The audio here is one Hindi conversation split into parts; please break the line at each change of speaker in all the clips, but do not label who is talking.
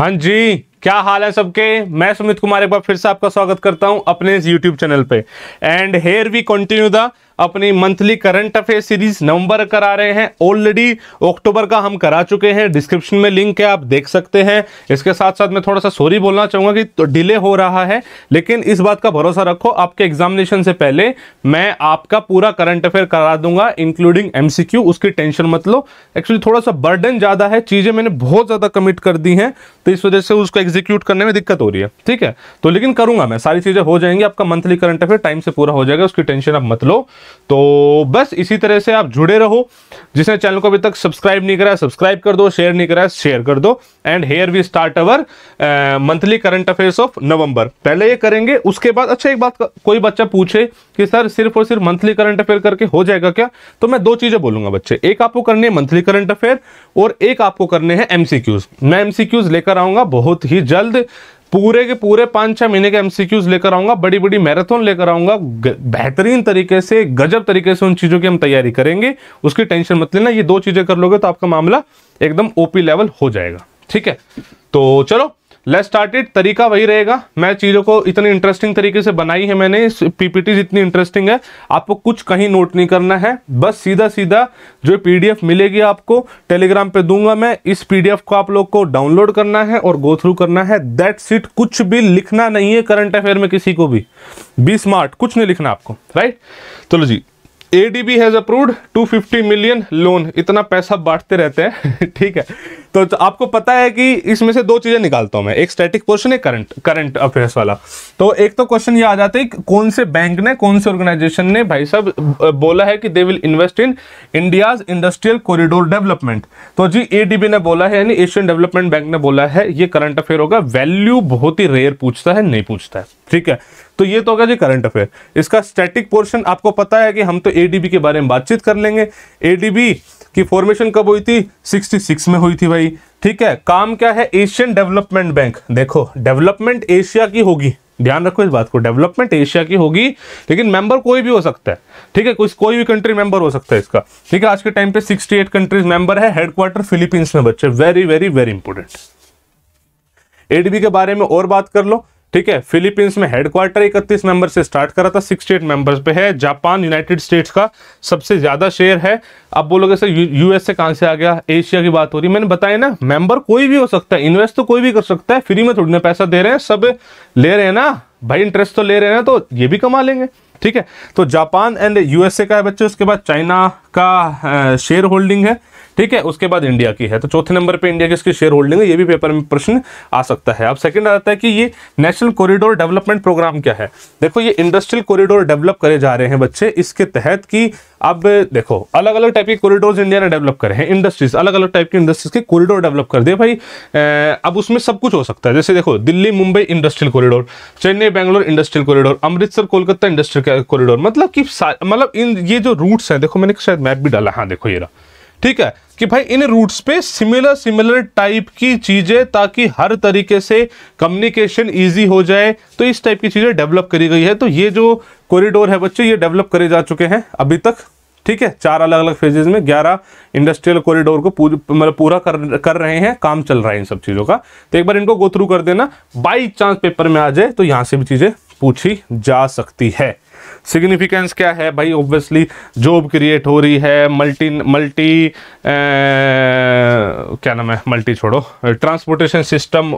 हाँ जी क्या हाल है सबके मैं सुमित कुमार एक बार फिर से आपका स्वागत करता हूं अपने इस यूट्यूब चैनल पे and here we continue the अपनी monthly current affair series November करा रहे हैं ऑलरेडी अक्टूबर का हम करा चुके हैं डिस्क्रिप्शन में लिंक है आप देख सकते हैं इसके साथ साथ मैं थोड़ा सा सॉरी बोलना चाहूँगा कि तो डिले हो रहा है लेकिन इस बात का भरोसा रखो आपके एग्जामिनेशन से पहले मैं आपका पूरा करंट अफेयर करा दूंगा इंक्लूडिंग एम उसकी टेंशन मत लो एक्चुअली थोड़ा सा बर्डन ज़्यादा है चीज़ें मैंने बहुत ज़्यादा कमिट कर दी हैं तो इस वजह से उसको एग्जीक्यूट करने में दिक्कत हो रही है ठीक है तो लेकिन करूंगा मैं सारी चीज़ें हो जाएंगी आपका मंथली करंट अफेयर टाइम से पूरा हो जाएगा उसकी टेंशन आप मत लो तो बस इसी तरह से आप जुड़े रहो जिसने चैनल को अभी तक सब्सक्राइब नहीं करा सब्सक्राइब कर दो शेयर नहीं करा शेयर कर दो and here we start our monthly current affairs of November पहले ये करेंगे उसके बाद अच्छा एक बात कोई बच्चा पूछे कि सर सिर्फ और सिर्फ मंथली करंट अफेयर करके हो जाएगा क्या तो मैं दो चीज़ें बोलूंगा बच्चे एक आपको करनी है मंथली करंट अफेयर और एक आपको करने हैं एमसीक्यूज मैं एमसीक्यूज लेकर आऊंगा बहुत ही जल्द पूरे के पूरे पाँच छः महीने के एमसीक्यूज लेकर आऊँगा बड़ी बड़ी मैराथन लेकर आऊँगा बेहतरीन तरीके से गजब तरीके से उन चीज़ों की हम तैयारी करेंगे उसकी टेंशन मत लेना ये दो चीज़ें कर लोगे तो आपका मामला एकदम ओपी लेवल हो जाएगा ठीक है तो चलो लेट स्टार्टेड तरीका वही रहेगा मैं चीज़ों को इतनी इंटरेस्टिंग तरीके से बनाई है मैंने पीपीटी जितनी इंटरेस्टिंग है आपको कुछ कहीं नोट नहीं करना है बस सीधा सीधा जो पीडीएफ मिलेगी आपको टेलीग्राम पे दूंगा मैं इस पीडीएफ को आप लोग को डाउनलोड करना है और गो थ्रू करना है दैट सीट कुछ भी लिखना नहीं है करंट अफेयर में किसी को भी बी स्मार्ट कुछ नहीं लिखना आपको राइट चलो जी ADB has approved 250 million loan इतना पैसा बांटते रहते हैं ठीक है तो, तो आपको पता है कि इसमें से दो चीजें निकालता हूं मैं एक स्टैटिक पोर्शन है करंट करंट अफेयर्स वाला तो एक तो क्वेश्चन ये आ जाता है कौन से बैंक ने कौन से ऑर्गेनाइजेशन ने भाई साहब बोला है कि they will invest in India's industrial corridor development तो जी एडीबी ने बोला है यानी एशियन डेवलपमेंट बैंक ने बोला है ये करंट अफेयर होगा वैल्यू बहुत ही रेयर पूछता है नहीं पूछता है ठीक है तो ये तो होगा जी करंट अफेयर इसका स्टैटिक पोर्शन आपको पता है कि हम तो एडीबी के बारे में बातचीत कर लेंगे एडीबी की फॉर्मेशन कब हुई थी 66 में हुई थी भाई ठीक है काम क्या है एशियन डेवलपमेंट बैंक देखो डेवलपमेंट एशिया की होगी ध्यान रखो इस बात को डेवलपमेंट एशिया की होगी लेकिन मेंबर कोई भी हो सकता है ठीक है कुछ कोई भी कंट्री मेंबर हो सकता है इसका ठीक है आज के टाइम पे 68 कंट्रीज मेंबर है हेडक्वार्टर फिलीपींस में बच्चे very very very important ADB के बारे में और बात कर लो ठीक है फिलीपींस में हेडक्वार्टर 31 मेंबर से स्टार्ट करा था 68 मेंबर्स पे है जापान यूनाइटेड स्टेट्स का सबसे ज़्यादा शेयर है अब बोलोगे सर यूएसए कहां कहाँ से आ गया एशिया की बात हो रही मैंने बताया ना मेंबर कोई भी हो सकता है इन्वेस्ट तो कोई भी कर सकता है फ्री में थोड़ी ना पैसा दे रहे हैं सब ले रहे हैं ना भाई इंटरेस्ट तो ले रहे हैं ना तो ये भी कमा लेंगे ठीक है तो जापान एंड यूएसए का है बच्चे उसके बाद चाइना का शेयर होल्डिंग है ठीक है उसके बाद इंडिया की है तो चौथे नंबर पर इंडिया की इसकी शेयर होल्डिंग है ये भी पेपर में प्रश्न आ सकता है अब सेकेंड आता है कि ये नेशनल कॉरिडोर डेवलपमेंट प्रोग्राम क्या है देखो ये इंडस्ट्रियल कॉरिडोर डेवलप करे जा रहे हैं बच्चे इसके तहत कि अब देखो अलग अलग टाइप के कॉरिडोर इंडिया ने डेवलप करे हैं इंडस्ट्रीज अलग अलग टाइप की इंडस्ट्रीज के कॉरिडोर डेवलप कर दिए भाई अब उसमें सब कुछ हो सकता है जैसे देखो Delhi Mumbai industrial corridor Chennai Bangalore industrial corridor Amritsar Kolkata industrial corridor मतलब कि मतलब इन ये जो रूट्स हैं देखो मैंने शायद मैप भी डाला हाँ देखो ये रहा ठीक है कि भाई इन रूट्स पे सिमिलर सिमिलर टाइप की चीज़ें ताकि हर तरीके से कम्युनिकेशन इजी हो जाए तो इस टाइप की चीज़ें डेवलप करी गई है तो ये जो कॉरिडोर है बच्चे ये डेवलप करे जा चुके हैं अभी तक ठीक है चार अलग अलग फेजेज में ग्यारह इंडस्ट्रियल कॉरिडोर को मतलब पूरा कर कर रहे हैं काम चल रहा है इन सब चीज़ों का तो एक बार इनको गो थ्रू कर देना बाई चांस पेपर में आ जाए तो यहाँ से भी चीज़ें पूछी जा सकती है सिग्निफिकेंस क्या है भाई ऑब्वियसली जॉब क्रिएट हो रही है मल्टी मल्टी क्या नाम है मल्टी छोड़ो ट्रांसपोर्टेशन सिस्टम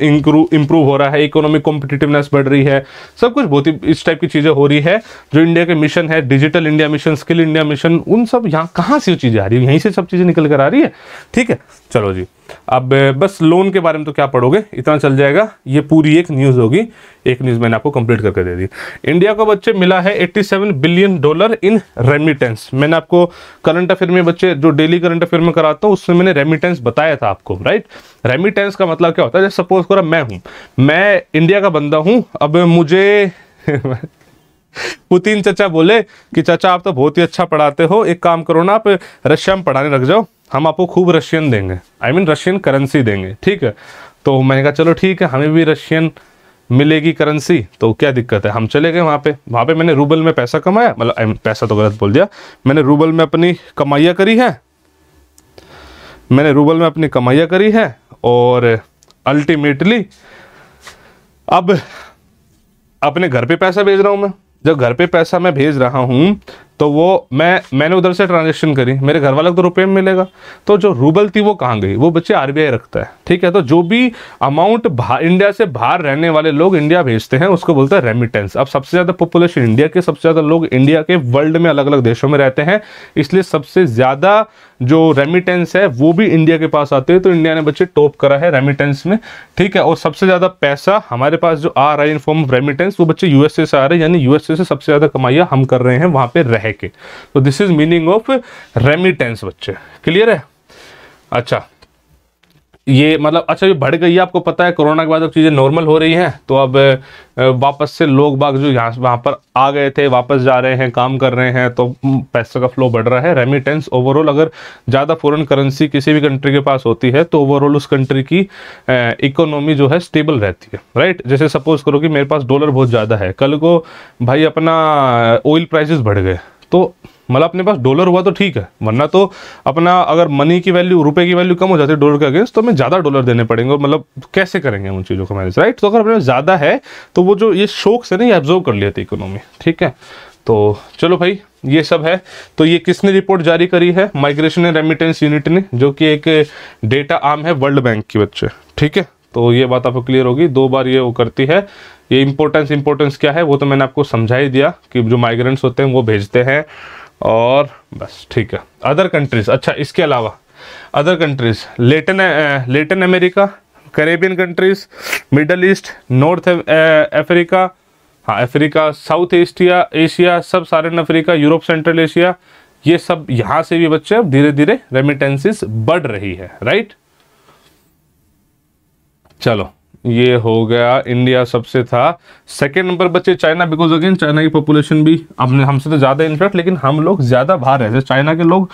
इंप्रूव हो रहा है इकोनॉमिक कॉम्पिटिटिवनेस बढ़ रही है सब कुछ बहुत ही इस टाइप की चीज़ें हो रही है जो इंडिया के मिशन है digital India mission skill India mission उन सब यहाँ कहाँ से चीज़ें आ रही है यहीं से सब चीज़ें निकल कर आ रही है ठीक है चलो जी अब बस लोन के बारे में तो क्या पढ़ोगे इतना चल जाएगा ये पूरी एक न्यूज़ होगी एक न्यूज़ मैंने आपको कंप्लीट करके दे दी इंडिया को बच्चे मिला है 87 बिलियन डॉलर इन रेमिटेंस मैंने आपको करंट अफेयर में बच्चे जो डेली करंट अफेयर में कराता हूँ उसमें मैंने रेमिटेंस बताया था आपको राइट रेमिटेंस का मतलब क्या होता है जैसे सपोज करो मैं हूँ मैं इंडिया का बंदा हूँ अब मुझे पुतिन चाचा बोले कि चाचा आप तो बहुत ही अच्छा पढ़ाते हो एक काम करो ना आप रशिया में पढ़ाने लग जाओ हम आपको खूब रशियन देंगे आई मीन रशियन करेंसी देंगे ठीक है तो मैंने कहा चलो ठीक है हमें भी रशियन मिलेगी करेंसी तो क्या दिक्कत है हम चले गए वहाँ पे वहाँ पे मैंने रूबल में पैसा कमाया मतलब पैसा तो गलत बोल दिया मैंने रूबल में अपनी कमाइयाँ करी है मैंने रूबल में अपनी कमाइयाँ करी है और अल्टीमेटली अब अपने घर पे पैसा भेज रहा हूँ मैं जब घर पे पैसा मैं भेज रहा हूँ तो वो मैं मैंने उधर से ट्रांजेक्शन करी मेरे घर वाले को तो रुपये में मिलेगा तो जो रूबल थी वो कहाँ गई वो बच्चे आर रखता है ठीक है तो जो भी अमाउंट इंडिया से बाहर रहने वाले लोग इंडिया भेजते हैं उसको बोलते हैं रेमिटेंस अब सबसे ज़्यादा पॉपुलेशन इंडिया के सबसे ज़्यादा लोग इंडिया के वर्ल्ड में अलग अलग देशों में रहते हैं इसलिए सबसे ज़्यादा जो रेमिटेंस है वो भी इंडिया के पास आते हैं तो इंडिया ने बच्चे टॉप करा है रेमिटेंस में ठीक है और सबसे ज़्यादा पैसा हमारे पास जो आ रहा है इन फॉर्म ऑफ रेमिटेंस वो बच्चे यूएसए से आ रहे हैं यानी यूएसए से सबसे ज़्यादा कमाइया हम कर रहे हैं वहाँ पर रह है कि तो this is meaning of remittance बच्चे क्लियर है अच्छा ये मतलब अच्छा ये बढ़ गई है आपको पता है कोरोना के बाद अब चीज़ें नॉर्मल हो रही हैं तो अब वापस से लोग बाग जो यहाँ वहाँ पर आ गए थे वापस जा रहे हैं काम कर रहे हैं तो पैसे का फ्लो बढ़ रहा है रेमिटेंस ओवरऑल अगर ज़्यादा फॉरेन करेंसी किसी भी कंट्री के पास होती है तो ओवरऑल उस कंट्री की इकोनॉमी जो है स्टेबल रहती है राइट जैसे सपोज करो कि मेरे पास डॉलर बहुत ज़्यादा है कल को भाई अपना ऑयल प्राइसिस बढ़ गए तो मतलब अपने पास डॉलर हुआ तो ठीक है वरना तो अपना अगर मनी की वैल्यू रुपए की वैल्यू कम हो जाती है डॉलर के अगेंस्ट तो हमें ज़्यादा डॉलर देने पड़ेंगे और मतलब कैसे करेंगे उन चीज़ों को मैनेज राइट तो अगर अपने ज़्यादा है तो वो जो ये शौक से ना ये एब्जॉर्व कर लिया था इकोनॉमी ठीक है तो चलो भाई ये सब है तो ये किसने रिपोर्ट जारी करी है माइग्रेशन एंड रेमिटेंस यूनिट ने जो कि एक डेटा आम है वर्ल्ड बैंक की बच्चे ठीक है तो ये बात आपको क्लियर होगी दो बार ये वो करती है ये इम्पोर्टेंस इम्पोर्टेंस क्या है वो तो मैंने आपको समझा ही दिया कि जो माइग्रेंट्स होते हैं वो भेजते हैं और बस ठीक है अदर कंट्रीज़ अच्छा इसके अलावा other countries Latin Latin America Caribbean countries Middle East North Africa हाँ अफ्रीका साउथ एशिया एशिया सब सारे अफ्रीका यूरोप सेंट्रल एशिया ये सब यहाँ से भी बच्चे अब धीरे धीरे रेमिटेंसिस बढ़ रही है राइट चलो ये हो गया इंडिया सबसे था सेकेंड नंबर बच्चे चाइना बिकॉज अगेन चाइना की पॉपुलेशन भी अपने हमसे तो ज़्यादा इनफैक्ट लेकिन हम लोग ज़्यादा बाहर रहते हैं चाइना के लोग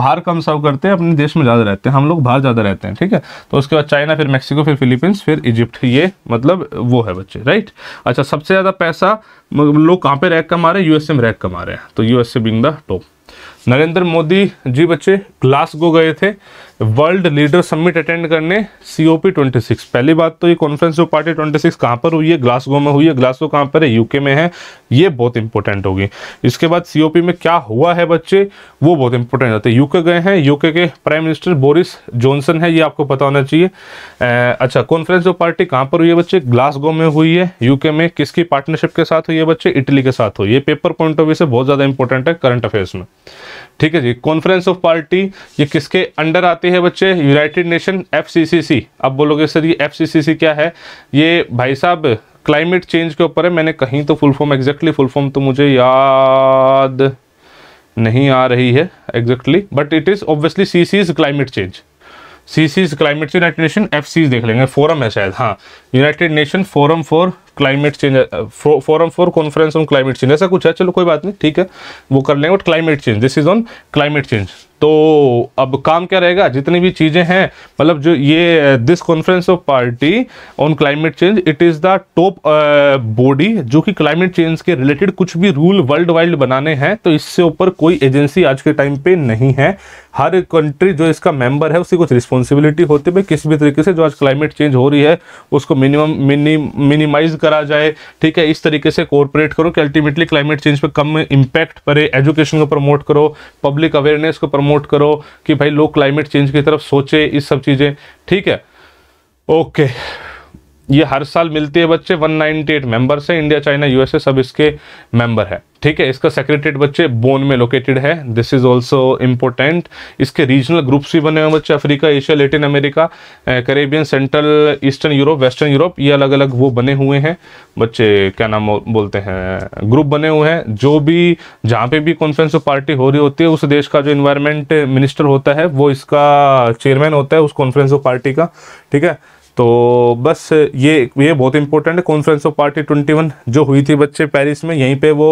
बाहर कम सर्व करते हैं अपने देश में ज़्यादा रहते हैं हम लोग बाहर ज़्यादा रहते हैं ठीक है तो उसके बाद चाइना फिर मैक्सिको फिर फिलीपींस फिर इजिप्ट ये मतलब वो है बच्चे राइट अच्छा सबसे ज़्यादा पैसा मतलब लोग कहाँ पे रैक कमा रहे हैं यूएसए में रैक कमा रहे हैं तो USA being the top Narendra Modi ji बच्चे ग्लासगो गए थे वर्ल्ड लीडर समिट अटेंड करने C O P twenty six पहली बात तो ये conference of party twenty six कहाँ पर हुई है ग्लासगो में हुई है ग्लासगो कहाँ पर है यूके में है ये बहुत इंपॉर्टेंट होगी इसके बाद सी ओ पी में क्या हुआ है बच्चे वो बहुत इंपॉर्टेंट होते हैं यूके गए हैं यूके के प्राइम मिनिस्टर बोरिस जॉनसन है ये आपको पता होना चाहिए अच्छा कॉन्फ्रेंस ऑफ पार्टी कहाँ पर हुई है बच्चे ग्लासगो में हुई है यूके में किसकी पार्टनरशिप के साथ हुई है बच्चे इटली के साथ हुई ये पेपर पॉइंट ऑफ व्यू से बहुत ज़्यादा इंपॉर्टेंट है करंट अफेयर्स में ठीक है जी कॉन्फ्रेंस ऑफ पार्टी ये किसके अंडर आते हैं बच्चे यूनाइटेड नेशन एफ अब बोलोगे सर ये एफ क्या है ये भाई साहब क्लाइमेट चेंज के ऊपर है मैंने कहीं तो full form exactly full form तो मुझे याद नहीं आ रही है exactly but it is obviously C C is climate change C Cs climate United Nation F Cs देख लेंगे फोरम है शायद हाँ United Nation forum for climate change forum for conference on climate change ऐसा कुछ है चलो कोई बात नहीं ठीक है वो कर लेंगे but climate change this is on climate change तो अब काम क्या रहेगा जितनी भी चीज़ें हैं मतलब जो ये this conference of party on climate change it is the top body जो कि क्लाइमेट चेंज के रिलेटेड कुछ भी रूल वर्ल्ड वाइड बनाने हैं तो इससे ऊपर कोई एजेंसी आज के टाइम पे नहीं है हर कंट्री जो इसका मेंबर है उसकी कुछ रिस्पॉन्सिबिलिटी होती है किस भी तरीके से जो आज क्लाइमेट चेंज हो रही है उसको मिनिमम मिनिमाइज करा जाए ठीक है इस तरीके से कोऑपरेट करो कि अल्टीमेटली क्लाइमेट चेंज पर कम इम्पैक्ट पड़े एजुकेशन को प्रमोट करो पब्लिक अवेयरनेस को प्रमोट प्रमोट करो कि भाई लोग क्लाइमेट चेंज की तरफ सोचे इस सब चीज़ें ठीक है ओके ये हर साल मिलती है बच्चे 198 मेंबर्स है इंडिया चाइना यूएसए सब इसके मेंबर है ठीक है इसका सेक्रेटरीट बच्चे बोन में लोकेटेड है दिस इज ऑल्सो इम्पोर्टेंट इसके रीजनल ग्रुप्स भी बने हुए बच्चे Africa Asia Latin America Caribbean Central Eastern Europe Western Europe ये अलग अलग वो बने हुए हैं बच्चे क्या नाम बोलते हैं ग्रुप बने हुए हैं जो भी जहाँ पे भी कॉन्फ्रेंस ऑफ पार्टी हो रही होती है उस देश का जो इन्वायरमेंट मिनिस्टर होता है वो इसका चेयरमैन होता है उस कॉन्फ्रेंस ऑफ पार्टी का ठीक है तो बस ये ये बहुत इंपॉर्टेंट है कॉन्फ्रेंस ऑफ पार्टी 21 जो हुई थी बच्चे पेरिस में यहीं पे वो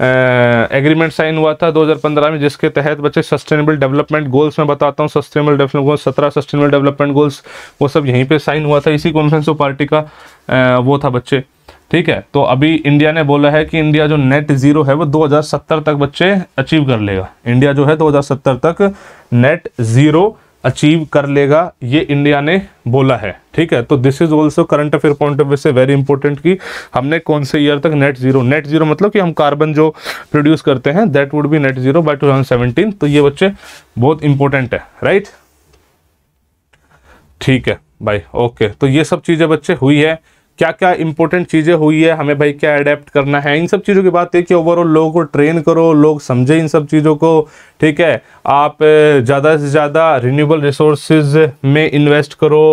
एग्रीमेंट साइन हुआ था 2015 में जिसके तहत बच्चे सस्टेनेबल डेवलपमेंट गोल्स में बताता हूँ सस्टेनेबल डेवलपमेंट गोल्स सत्रह सस्टेनेबल डेवलपमेंट गोल्स वो सब यहीं पे साइन हुआ था इसी कॉन्फ्रेंस ऑफ पार्टी का आ, वो था बच्चे ठीक है तो अभी इंडिया ने बोला है कि इंडिया जो नेट जीरो है वो 2070 तक बच्चे अचीव कर लेगा इंडिया जो है 2070 तक नेट जीरो अचीव कर लेगा ये इंडिया ने बोला है ठीक है तो this is also current affair point of view से वेरी इंपॉर्टेंट कि हमने कौन से ईयर तक नेट जीरो नेट जीरो मतलब कि हम कार्बन जो प्रोड्यूस करते हैं that would be net zero by two तो ये बच्चे बहुत इंपॉर्टेंट है राइट ठीक है भाई ओके तो ये सब चीज़ें बच्चे हुई है क्या क्या इंपॉर्टेंट चीज़ें हुई है हमें भाई क्या अडेप्ट करना है इन सब चीज़ों की बात है कि ओवरऑल लोगों को ट्रेन करो लोग समझे इन सब चीज़ों को ठीक है आप ज़्यादा से ज़्यादा रिन्यूएबल रिसोर्सेज में इन्वेस्ट करो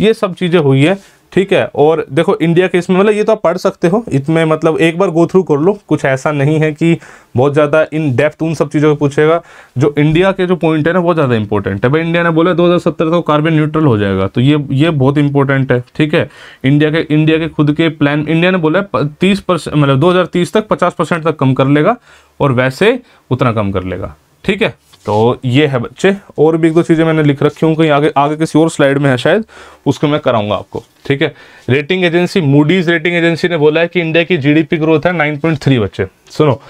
ये सब चीज़ें हुई है ठीक है और देखो इंडिया के इसमें मतलब ये तो आप पढ़ सकते हो इसमें मतलब एक बार गो थ्रू कर लो कुछ ऐसा नहीं है कि बहुत ज़्यादा इन डेप्थ उन सब चीज़ों को पूछेगा जो इंडिया के जो पॉइंट है ना बहुत ज़्यादा इंपॉर्टेंट है भाई इंडिया ने बोला 2070 तक तो कार्बन न्यूट्रल हो जाएगा तो ये ये बहुत इंपॉर्टेंट है ठीक है इंडिया के इंडिया के खुद के प्लान इंडिया ने बोला तीस परसेंट मतलब दो तक पचास तक कम कर लेगा और वैसे उतना कम कर लेगा ठीक है तो ये है बच्चे और भी एक दो चीज़ें मैंने लिख रखी हूँ कहीं आगे आगे किसी और स्लाइड में है शायद उसको मैं कराऊंगा आपको ठीक है rating agency Moody's rating agency ने बोला है कि इंडिया की जीडीपी ग्रोथ है 9.3 बच्चे सुनो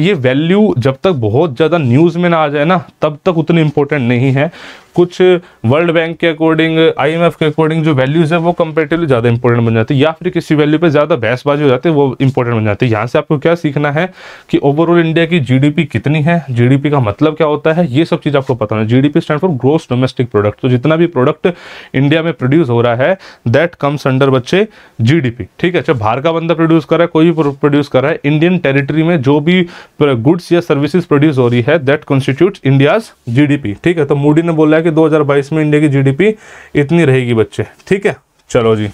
ये वैल्यू जब तक बहुत ज़्यादा न्यूज़ में ना आ जाए ना तब तक उतनी इंपॉर्टेंट नहीं है कुछ वर्ल्ड बैंक के अकॉर्डिंग आईएमएफ के अकॉर्डिंग जो वैल्यूज़ है वो कंपेरेटिवली ज़्यादा इंपॉर्टेंट बन जाती है या फिर किसी वैल्यू पे ज़्यादा बहसबाजी हो जाती है वो इंपॉर्टेंट बन जाती है यहाँ से आपको क्या सीखना है कि ओवरऑल इंडिया की जीडीपी कितनी है जीडीपी का मतलब क्या होता है ये सब चीज़ आपको पता होना GDP stand for gross domestic product तो जितना भी प्रोडक्ट इंडिया में प्रोड्यूस हो रहा है दैट कम्स अंडर बच्चे जीडीपी ठीक है अच्छा बाहर का बंदा प्रोड्यूस कर रहा है कोई भी प्रोड्यूस कर रहा है इंडियन टेरिटरी में जो भी गुड्स या सर्विसेज प्रोड्यूस हो रही है दैट कॉन्स्टिट्यूट इंडियाज जीडीपी ठीक है तो मोडी ने बोला बताया कि 2022 में इंडिया की जीडीपी इतनी रहेगी बच्चे ठीक है चलो जी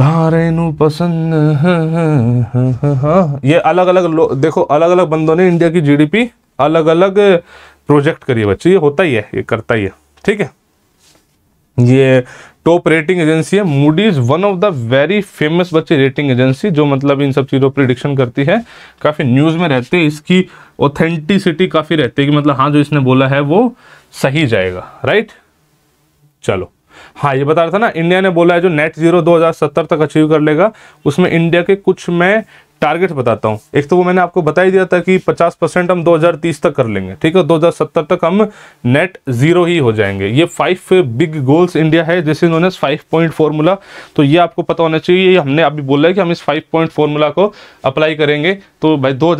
तारे नु पसंद हाँ, हाँ, हाँ, ये अलग अलग देखो अलग अलग बंदों ने इंडिया की जीडीपी अलग अलग प्रोजेक्ट करी है बच्चे ये होता ही है ये करता ही है ठीक है ये टॉप रेटिंग एजेंसी है Moody's one of the very famous बच्चे रेटिंग एजेंसी जो मतलब इन सब चीज़ों प्रिडिक्शन करती है काफ़ी न्यूज़ में रहते हैं इसकी ऑथेंटिसिटी काफ़ी रहती है कि मतलब हाँ जो इसने बोला है वो सही जाएगा राइट चलो हाँ ये बता रहा था ना इंडिया ने बोला है जो नेट जीरो 2070 तक अचीव कर लेगा उसमें इंडिया के कुछ में टारगेट बताता हूँ एक तो वो मैंने आपको बता ही दिया था कि 50 परसेंट हम 2030 तक कर लेंगे ठीक है 2070 तक हम नेट जीरो ही हो जाएंगे ये फाइव बिग गोल्स इंडिया है जैसे इन्होंने फाइव पॉइंट फॉर्मूला तो ये आपको पता होना चाहिए ये हमने अभी बोला है कि हम इस फाइव पॉइंट फॉर्मूला को अप्लाई करेंगे तो भाई दो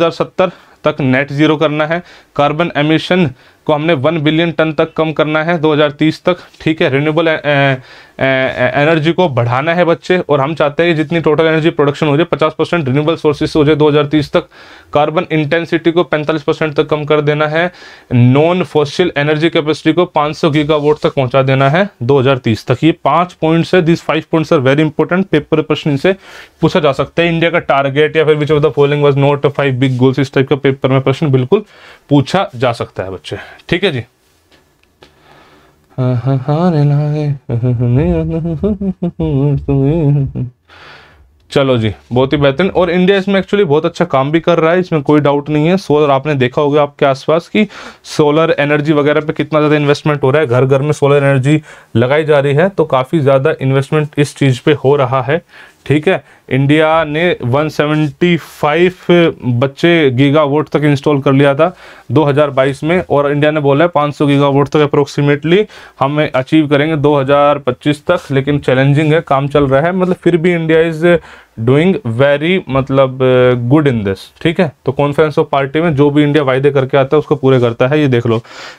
तक नेट जीरो करना है कार्बन एमिशन को हमने वन बिलियन टन तक कम करना है 2030 तक ठीक है रिन्यूएबल एनर्जी को बढ़ाना है बच्चे और हम चाहते हैं कि जितनी टोटल एनर्जी प्रोडक्शन हो जाए 50 परसेंट रिन्यूएबल सोर्सेज से हो जाए 2030 तक कार्बन इंटेंसिटी को 45 परसेंट तक कम कर देना है नॉन फॉसिल एनर्जी कैपेसिटी को 500 सौ गीगावोट तक पहुंचा देना है 2030 तक ये पांच पॉइंट्स है this five points are very important paper प्रश्न से पूछा जा सकता है इंडिया का टारगेट या फिर which of the following was not five big goals इस टाइप का पेपर में प्रश्न बिल्कुल पूछा जा सकता है बच्चे ठीक है जी चलो जी बहुत ही बेहतरीन और इंडिया इसमें एक्चुअली बहुत अच्छा काम भी कर रहा है इसमें कोई डाउट नहीं है सोलर आपने देखा होगा आपके आसपास कि सोलर एनर्जी वगैरह पे कितना ज़्यादा इन्वेस्टमेंट हो रहा है घर घर में सोलर एनर्जी लगाई जा रही है तो काफ़ी ज़्यादा इन्वेस्टमेंट इस चीज़ पे हो रहा है ठीक है इंडिया ने 175 बच्चे वोट तक इंस्टॉल कर लिया था 2022 में और इंडिया ने बोला है 500 वोट तक अप्रोक्सीमेटली हम अचीव करेंगे 2025 तक लेकिन चैलेंजिंग है काम चल रहा है मतलब फिर भी इंडिया इज़ डूइंग वेरी मतलब गुड इन दिस ठीक है तो कॉन्फ्रेंस ऑफ पार्टी में जो भी इंडिया वायदे करके आता है उसको पूरे करता है ये देख लो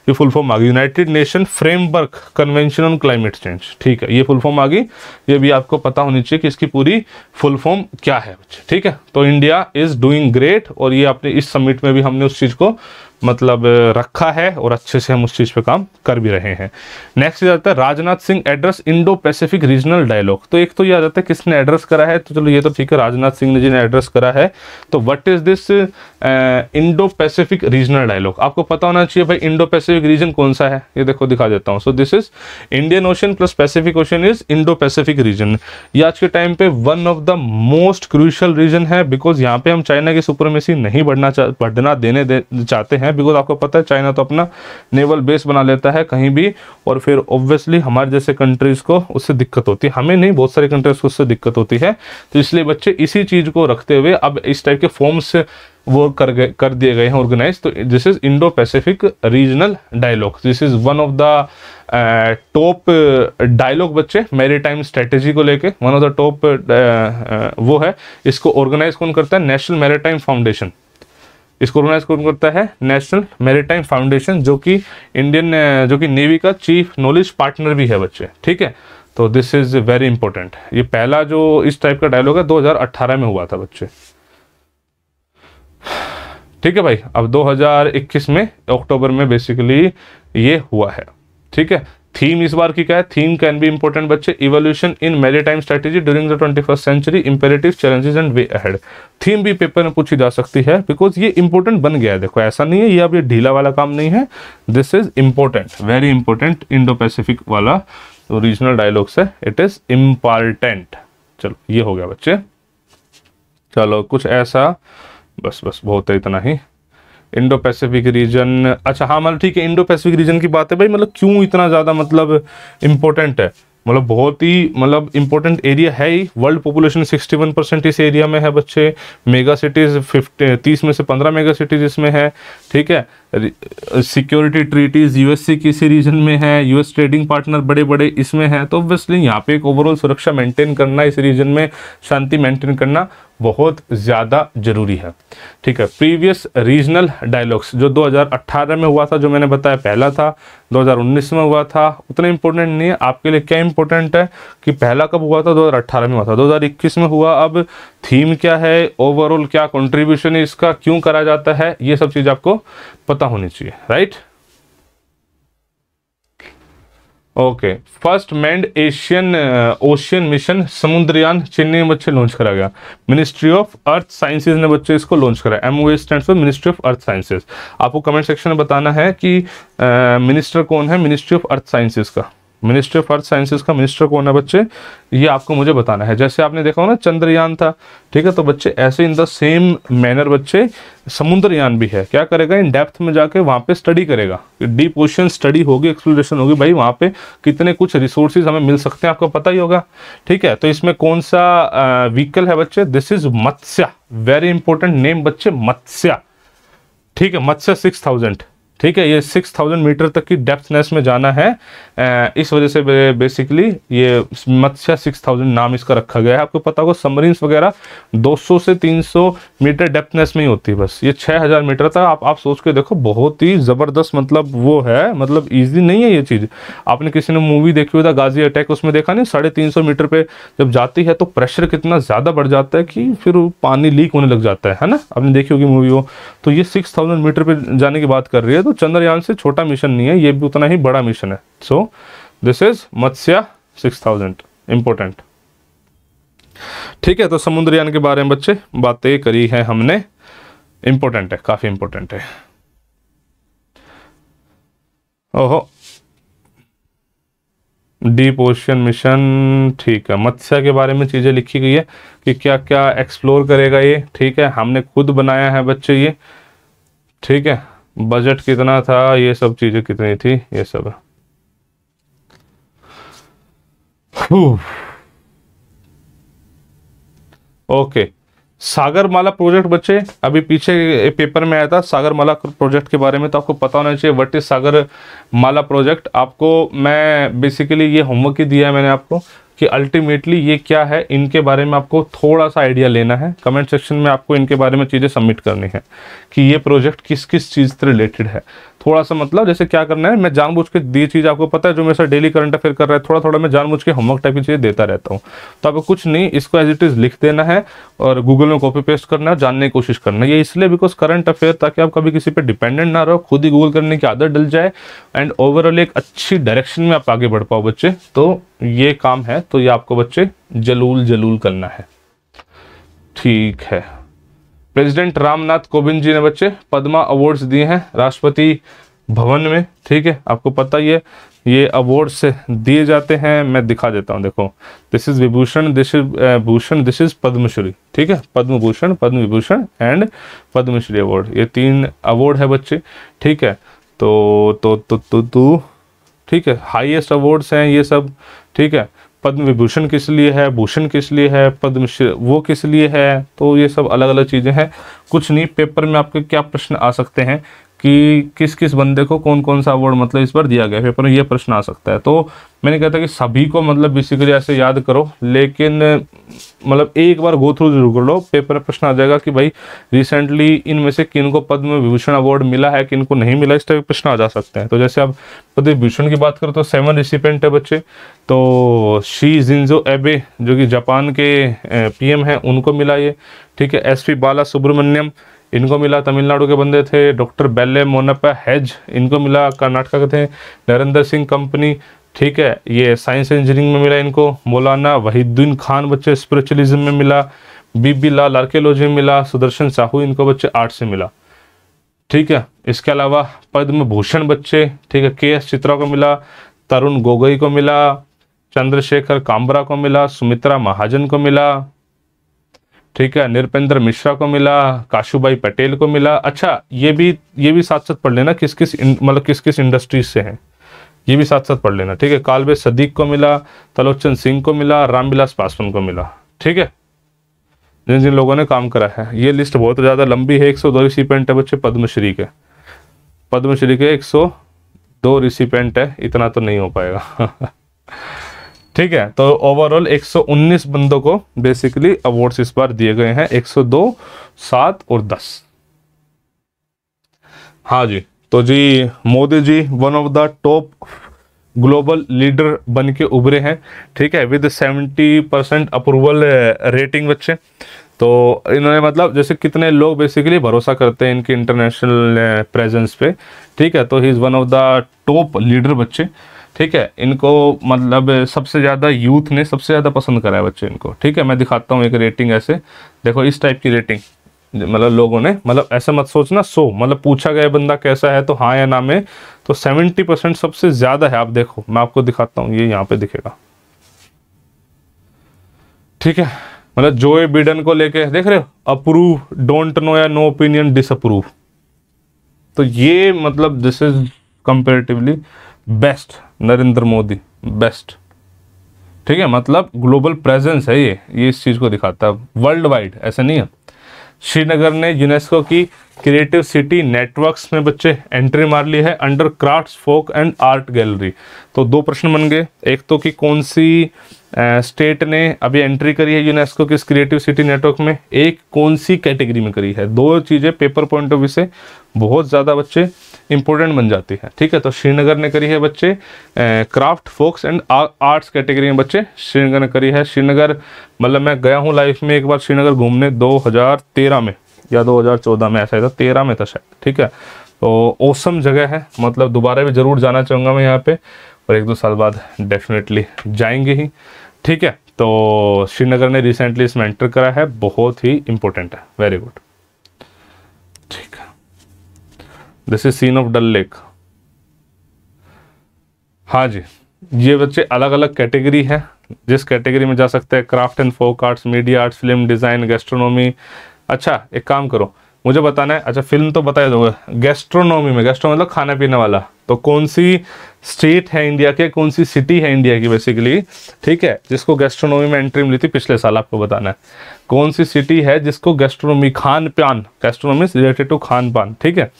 ये फुल फॉर्म आ गई United Nation Framework Convention on climate Change ठीक है ये फुल फॉर्म आ गई ये भी आपको पता होनी चाहिए कि इसकी पूरी फुल फुल फॉर्म क्या है ठीक है तो इंडिया इज डूइंग ग्रेट और ये आपने इस समिट में भी हमने उस चीज़ को मतलब रखा है और अच्छे से हम उस चीज़ पे काम कर भी रहे हैं नेक्स्ट ये जाता है Rajnath Singh address Indo Pacific regional dialogue तो एक तो ये आ जाता है किसने एड्रेस करा है तो चलो ये तो ठीक है राजनाथ सिंह ने जिन्हें एड्रेस करा है तो what is this Indo Pacific regional dialogue आपको पता होना चाहिए भाई इंडो पैसिफिक रीजन कौन सा है ये देखो दिखा देता हूँ so this is Indian Ocean plus Pacific Ocean is Indo Pacific region ये आज के टाइम पे one of the most crucial region है बिकॉज यहाँ पे हम चाइना की सुप्रमेसी नहीं बढ़ना बढ़ना देने दे, चाहते हैं हैं बिकॉज आपको पता है चाइना तो अपना नेवल बेस बना लेता है कहीं भी और फिर ऑब्वियसली हमारे जैसे कंट्रीज़ को उससे दिक्कत होती है हमें नहीं बहुत सारे कंट्रीज़ को उससे दिक्कत होती है तो इसलिए बच्चे इसी चीज़ को रखते हुए अब इस टाइप के फॉर्म्स वो कर गए कर दिए गए हैं ऑर्गेनाइज तो this is Indo Pacific regional dialogue this is one of the top dialogue बच्चे मेरी टाइम स्ट्रेटेजी को लेके वन ऑफ द टॉप वो है इसको ऑर्गेनाइज कौन करता है नेशनल मेरी टाइम फाउंडेशन इसको ऑर्गेनाइज कौन करता है नेशनल मेरीटाइम फाउंडेशन जो कि इंडियन जो कि नेवी का चीफ नॉलेज पार्टनर भी है बच्चे ठीक है तो दिस इज़ वेरी इंपॉर्टेंट ये पहला जो इस टाइप का डायलॉग है 2018 में हुआ था बच्चे ठीक है भाई अब 2021 में अक्टूबर में बेसिकली ये हुआ है ठीक है थीम इस बार की क्या है थीम कैन बी इंपॉर्टेंट बच्चे evolution in time strategy during the twenty first century imperative challenges and way ahead theme भी पेपर में पूछी जा सकती है बिकॉज ये इंपॉर्टेंट बन गया है देखो ऐसा नहीं है ये अब ये ढीला वाला काम नहीं है this is important very important Indo Pacific वाला रीजनल डायलॉग्स है इट इज इम्पॉर्टेंट चलो ये हो गया बच्चे चलो कुछ ऐसा बस बस बहुत है इतना ही इंडो पैसिफिक रीजन अच्छा हाँ मतलब ठीक है इंडो पैसिफिक रीजन की बात है भाई मतलब क्यों इतना ज़्यादा मतलब इम्पोर्टेंट है मतलब बहुत ही मतलब इंपॉर्टेंट एरिया है ही वर्ल्ड पॉपुलेशन 61 परसेंट इस एरिया में है बच्चे मेगा सिटीज़ फिफ्टी तीस में से 15 मेगा सिटीज़ इसमें है ठीक है सिक्योरिटी ट्रीटीज़ यूएससी के इसी रीजन में है यूएस ट्रेडिंग पार्टनर बड़े बड़े इसमें हैं तो ऑब्वियसली यहाँ पे एक ओवरऑल सुरक्षा मेंटेन करना इस रीजन में शांति मेंटेन करना बहुत ज़्यादा जरूरी है ठीक है प्रीवियस रीजनल डायलॉग्स जो 2018 में हुआ था जो मैंने बताया पहला था 2019 में हुआ था उतना इम्पोर्टेंट नहीं है आपके लिए क्या इम्पोर्टेंट है कि पहला कब हुआ था 2018 में हुआ था 2021 में हुआ अब थीम क्या है ओवरऑल क्या कंट्रीब्यूशन है इसका क्यों करा जाता है ये सब चीज़ आपको पता होनी चाहिए right okay first manned Asian ocean mission Samudrayaan Chennai में बच्चे लॉन्च करा गया मिनिस्ट्री ऑफ अर्थ साइंसेज ने बच्चे इसको लॉन्च करा M O stand for ministry of earth sciences आपको कमेंट सेक्शन में बताना है कि मिनिस्टर uh, कौन है मिनिस्ट्री ऑफ अर्थ साइंसेज का मिनिस्ट्री ऑफ अर्थ साइंसेज का मिनिस्टर कौन है बच्चे ये आपको मुझे बताना है जैसे आपने देखा हो ना चंद्रयान था ठीक है तो बच्चे ऐसे इन द सेम मैनर बच्चे समुद्रयान भी है क्या करेगा इन डेप्थ में जाके वहाँ पे स्टडी करेगा डीप ओशन स्टडी होगी एक्सप्लोरेशन होगी भाई वहाँ पे कितने कुछ रिसोर्सेज हमें मिल सकते हैं आपको पता ही होगा ठीक है तो इसमें कौन सा व्हीकल है बच्चे this is Matsya very important name बच्चे मत्स्या ठीक है मत्स्य सिक्स थाउजेंड ठीक है ये 6000 मीटर तक की डेप्थनेस में जाना है इस वजह से बेसिकली ये मत्स्य 6000 नाम इसका रखा गया है आपको पता होगा सबमरीन्स वगैरह 200 से 300 मीटर डेप्थनेस में ही होती है बस ये 6000 मीटर तक आप आप सोच के देखो बहुत ही ज़बरदस्त मतलब वो है मतलब ईजी नहीं है ये चीज़ आपने किसी ने मूवी देखी हुई था गाजी अटैक उसमें देखा नहीं साढ़े मीटर पर जब जाती है तो प्रेशर कितना ज़्यादा बढ़ जाता है कि फिर पानी लीक होने लग जाता है है ना आपने देखी होगी मूवी वो तो ये सिक्स मीटर पर जाने की बात कर रही है तो चंद्रयान से छोटा मिशन नहीं है ये भी उतना ही बड़ा मिशन है so this is Matsya six thousand important ठीक है तो समुद्रयान के बारे में बच्चे बातें करी है हमने इंपोर्टेंट है काफ़ी इंपोर्टेंट है ओहो डीप ओशन मिशन ठीक है मत्स्य के बारे में चीज़ें लिखी गई है कि क्या क्या एक्सप्लोर करेगा ये ठीक है हमने खुद बनाया है बच्चे ये ठीक है बजट कितना था ये सब चीज़ें कितनी थी ये सब ओके सागरमाला प्रोजेक्ट बच्चे अभी पीछे पेपर में आया था सागरमाला प्रोजेक्ट के बारे में तो आपको पता होना चाहिए what is Sagarmala project आपको मैं बेसिकली ये होमवर्क ही दिया है मैंने आपको कि अल्टीमेटली ये क्या है इनके बारे में आपको थोड़ा सा आइडिया लेना है कमेंट सेक्शन में आपको इनके बारे में चीज़ें सबमिट करनी है कि ये प्रोजेक्ट किस किस चीज़ से रिलेटेड है थोड़ा सा मतलब जैसे क्या करना है मैं जानबूझ के दी चीज़ आपको पता है जो मेरे साथ डेली करंट अफेयर कर रहा है थोड़ा थोड़ा मैं जानबूझ के होमवर्क टाइप की चीज़ें देता रहता हूँ तो आपको कुछ नहीं इसको एज इट इज़ लिख देना है और गूगल में कॉपी पेस्ट करना है जानने की कोशिश करना है ये इसलिए बिकॉज करंट अफेयर ताकि आप कभी किसी पर डिपेंडेंट ना रहो खुद ही गूगल करने की आदत डल जाए एंड ओवरऑल एक अच्छी डायरेक्शन में आप आगे बढ़ पाओ बच्चे तो ये काम है तो ये आपको बच्चे जलूल जलूल करना है ठीक है प्रेसिडेंट रामनाथ कोविंद जी ने बच्चे पद्मा अवार्ड्स दिए हैं राष्ट्रपति भवन में ठीक है आपको पता ही है ये अवार्ड्स दिए जाते हैं मैं दिखा देता हूँ देखो this is Vibhushan this is Bhushan this is Padmashri ठीक है पद्म भूषण पद्म विभूषण एंड पद्मश्री अवार्ड ये तीन अवार्ड है बच्चे ठीक है तो तो तो तो, तू तो, ठीक है हाईएस्ट अवार्ड्स हैं ये सब ठीक है पद्म विभूषण किस लिए है भूषण किस लिए है पद्म वो किस लिए है तो ये सब अलग अलग चीज़ें हैं कुछ नहीं पेपर में आपके क्या प्रश्न आ सकते हैं कि किस किस बंदे को कौन कौन सा अवार्ड मतलब इस बार दिया गया पेपर में ये प्रश्न आ सकता है तो मैंने कहता कि सभी को मतलब बेसिकली ऐसे याद करो लेकिन मतलब एक बार गो थ्रू जरूर कर लो पेपर में प्रश्न आ जाएगा कि भाई रिसेंटली इनमें से किन को पद्म विभूषण अवार्ड मिला है किन को नहीं मिला इस टाइप के प्रश्न आ जा सकते हैं तो जैसे आप पद्म विभूषण की बात करो तो सेवन रिसिपेंट है बच्चे तो शी जिंजो एबे जो कि जापान के पी हैं उनको मिला ये ठीक है एस पी बाला सुब्रमण्यम इनको मिला तमिलनाडु के बंदे थे डॉक्टर बेल्ले मोनपा हैज इनको मिला कर्नाटका के थे नरेंद्र सिंह कंपनी ठीक है ये साइंस इंजीनियरिंग में मिला इनको मौलाना वहीदुद्दीन खान बच्चे स्पिरिचुअलिज्म में मिला बी बी लाल आर्कियोलॉजी में मिला सुदर्शन साहू इनको बच्चे आर्ट से मिला ठीक है इसके अलावा पद्म भूषण बच्चे ठीक है के एस चित्रा को मिला तरुण गोगोई को मिला चंद्रशेखर काम्बरा को मिला सुमित्रा महाजन को मिला ठीक है निरपेंद्र मिश्रा को मिला काशूबाई पटेल को मिला अच्छा ये भी ये भी साथ साथ पढ़ लेना किस किस मतलब किस किस इंडस्ट्रीज से हैं ये भी साथ साथ पढ़ लेना ठीक है कालबे सदीक को मिला तलोचन सिंह को मिला रामविलास पासवान को मिला ठीक है जिन जिन लोगों ने काम करा है ये लिस्ट बहुत ज़्यादा लंबी है एक सौ दो रिसिपेंट है बच्चे पद्मश्री के पद्मश्री के एक सौ दो रिसिपेंट है इतना तो नहीं हो पाएगा ठीक है तो ओवरऑल 119 बंदों को बेसिकली अवार्ड्स इस बार दिए गए हैं 102 7 और 10 हाँ जी तो जी Modi ji one of the top global leader बन के उभरे हैं ठीक है विद 70 परसेंट अप्रूवल रेटिंग बच्चे तो इन्होंने मतलब जैसे कितने लोग बेसिकली भरोसा करते हैं इनके इंटरनेशनल प्रेजेंस eh, पे ठीक है तो he is one of the top leader बच्चे ठीक है इनको मतलब सबसे ज़्यादा यूथ ने सबसे ज़्यादा पसंद करा है बच्चे इनको ठीक है मैं दिखाता हूँ एक रेटिंग ऐसे देखो इस टाइप की रेटिंग मतलब लोगों ने मतलब ऐसा मत सोचना सो मतलब पूछा गया बंदा कैसा है तो हाँ या ना में तो सेवेंटी परसेंट सबसे ज़्यादा है आप देखो मैं आपको दिखाता हूँ ये यहाँ पे दिखेगा ठीक है मतलब ए बिडन को लेके देख रहे हो अप्रूव डोंट नो या नो ओपिनियन डिसअप्रूव तो ये मतलब this is comparatively best Narendra Modi best ठीक है मतलब ग्लोबल प्रेजेंस है ये ये इस चीज़ को दिखाता है वर्ल्ड वाइड ऐसा नहीं है श्रीनगर ने यूनेस्को की क्रिएटिव सिटी नेटवर्क्स में बच्चे एंट्री मार ली है under crafts folk and art gallery तो दो प्रश्न बन गए एक तो कि कौन सी आ, स्टेट ने अभी एंट्री करी है यूनेस्को की क्रिएटिव सिटी नेटवर्क में एक कौन सी कैटेगरी में करी है दो चीज़ें पेपर पॉइंट ऑफ व्यू से बहुत ज़्यादा बच्चे इंपॉर्टेंट बन जाती है ठीक है तो श्रीनगर ने करी है बच्चे craft folks and arts category में बच्चे श्रीनगर ने करी है श्रीनगर मतलब मैं गया हूँ लाइफ में एक बार श्रीनगर घूमने 2013 में या 2014 में ऐसा ही था तेरह में था शायद ठीक है तो ओसम जगह है मतलब दोबारा भी ज़रूर जाना चाहूँगा मैं यहाँ पे और एक दो साल बाद डेफिनेटली जाएंगे ही ठीक है तो श्रीनगर ने रिसेंटली इसमें एंटर करा है बहुत ही इंपॉर्टेंट है very good this is scene of Dal Lake हाँ जी ये बच्चे अलग अलग कैटेगरी है जिस कैटेगरी में जा सकते हैं craft and folk arts media arts film design gastronomy अच्छा एक काम करो मुझे बताना है अच्छा फिल्म तो बता दूंगा गेस्ट्रोनॉमी में गेस्ट्रो मतलब खाना पीने वाला तो कौन सी स्टेट है इंडिया के कौन सी सिटी है इंडिया की बेसिकली ठीक है जिसको गेस्ट्रोनॉमी में एंट्री मिली थी पिछले साल आपको बताना है कौन सी सिटी है जिसको गेस्ट्रोनॉमी खान पान गेस्ट्रोनॉमी रिलेटेड टू खान पान ठीक है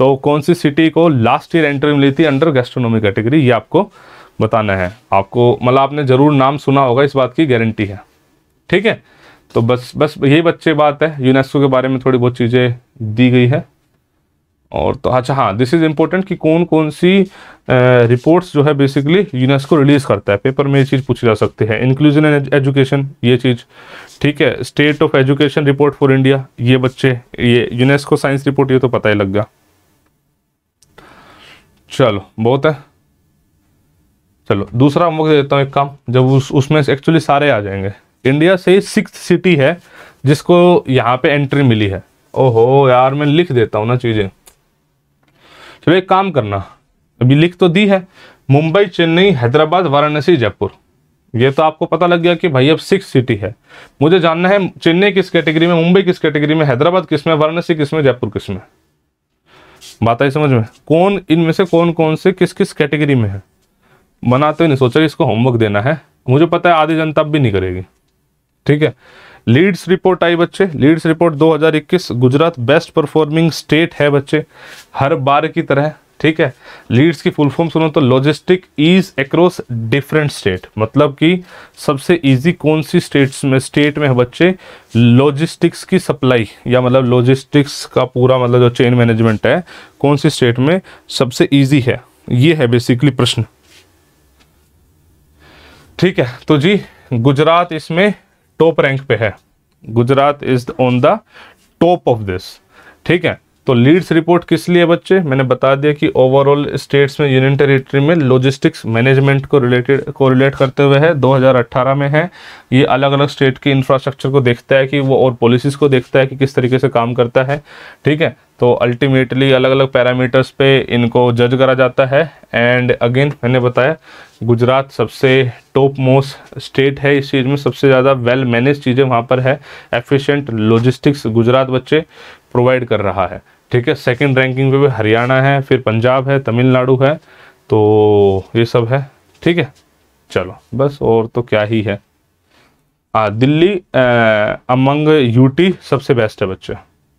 तो कौन सी सिटी को लास्ट ईयर एंट्री मिली थी अंडर गैस्ट्रोनॉमी कैटेगरी ये आपको बताना है आपको मतलब आपने ज़रूर नाम सुना होगा इस बात की गारंटी है ठीक है तो बस बस यही बच्चे बात है यूनेस्को के बारे में थोड़ी बहुत चीज़ें दी गई है और तो अच्छा हाँ दिस इज़ इम्पोर्टेंट कि कौन कौन सी रिपोर्ट्स जो है बेसिकली यूनेस्को रिलीज़ करता है पेपर में ये चीज़ पूछी जा सकती है इंक्लूजन एंड एजुकेशन ये चीज़ ठीक है state of education report for India ये बच्चे ये यूनेस्को साइंस रिपोर्ट ये तो पता ही लग गया चलो बहुत है चलो दूसरा होमवर्क देता हूँ एक काम जब उस उसमें एक्चुअली सारे आ जाएंगे इंडिया से सिक्स सिटी है जिसको यहाँ पे एंट्री मिली है ओहो यार मैं लिख देता हूँ ना चीज़ें चलो एक काम करना अभी लिख तो दी है मुंबई चेन्नई हैदराबाद वाराणसी जयपुर ये तो आपको पता लग गया कि भाई अब सिक्स सिटी है मुझे जानना है चेन्नई किस कैटेगरी में मुंबई किस कैटेगरी में हैदराबाद किस में वाराणसी किस में जयपुर किस में बात आई समझ में कौन इनमें से कौन कौन से किस किस कैटेगरी में है बनाते तो नहीं सोचा इसको होमवर्क देना है मुझे पता है आधी जनता भी नहीं करेगी ठीक है लीड्स रिपोर्ट आई बच्चे LEADS report 2021 Gujarat best performing state है बच्चे हर बार की तरह ठीक है लीड्स की फुल फॉर्म सुनो तो logistic ease across different state मतलब कि सबसे इजी कौन सी स्टेट्स में स्टेट में बच्चे लॉजिस्टिक्स की सप्लाई या मतलब लॉजिस्टिक्स का पूरा मतलब जो चेन मैनेजमेंट है कौन सी स्टेट में सबसे ईजी है ये है बेसिकली प्रश्न ठीक है तो जी गुजरात इसमें टॉप रैंक पे है Gujarat is on the top of this ठीक है तो लीड्स रिपोर्ट किस लिए बच्चे मैंने बता दिया कि ओवरऑल स्टेट्स में यूनियन टेरिटरी में लॉजिस्टिक्स मैनेजमेंट को रिलेटेड को रिलेट करते हुए है 2018 में है ये अलग अलग स्टेट की इंफ्रास्ट्रक्चर को देखता है कि वो और पॉलिसीज़ को देखता है कि किस तरीके से काम करता है ठीक है तो अल्टीमेटली अलग अलग पैरामीटर्स पे इनको जज करा जाता है एंड अगेन मैंने बताया गुजरात सबसे टॉप मोस्ट स्टेट है इस चीज़ में सबसे ज़्यादा वेल मैनेज चीज़ें वहाँ पर है एफिशिएंट लॉजिस्टिक्स गुजरात बच्चे प्रोवाइड कर रहा है ठीक है सेकंड रैंकिंग पे भी हरियाणा है फिर पंजाब है तमिलनाडु है तो ये सब है ठीक है चलो बस और तो क्या ही है आ, दिल्ली अमंग यूटी सबसे बेस्ट है बच्चे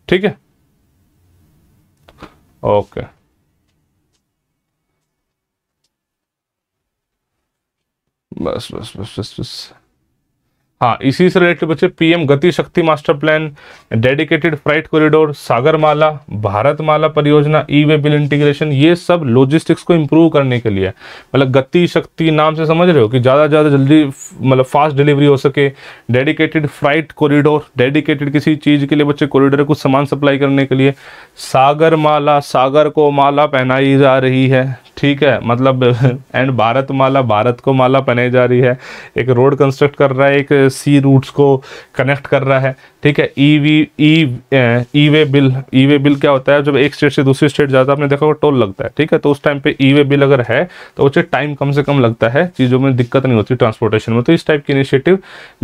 ठीक है ओके बस बस बस बस बस हाँ इसी से रिलेटेड बच्चे PM Gati Shakti master plan dedicated freight corridor Sagarmala Bharatmala परियोजना ई वे बिल इंटीग्रेशन ये सब लॉजिस्टिक्स को इम्प्रूव करने के लिए मतलब गति शक्ति नाम से समझ रहे हो कि ज़्यादा से ज़्यादा जल्दी मतलब फास्ट डिलीवरी हो सके डेडिकेटेड फ्राइट कॉरिडोर डेडिकेटेड किसी चीज़ के लिए बच्चे कॉरिडोर को सामान सप्लाई करने के लिए सागर माला सागर को माला पहनाई जा रही है ठीक है मतलब एंड भारत माला भारत को माला पहनाई जा रही है एक रोड कंस्ट्रक्ट कर रहा है एक सी रूट्स को कनेक्ट कर रहा है ठीक है E V E e way bill e way bill क्या होता है जब एक स्टेट से दूसरी स्टेट जाता है आपने देखा होगा टोल लगता है ठीक है तो उस टाइम पे ई वे बिल अगर है तो उसे टाइम कम से कम लगता है चीज़ों में दिक्कत नहीं होती ट्रांसपोर्टेशन में तो इस टाइप के इनिशिएटिव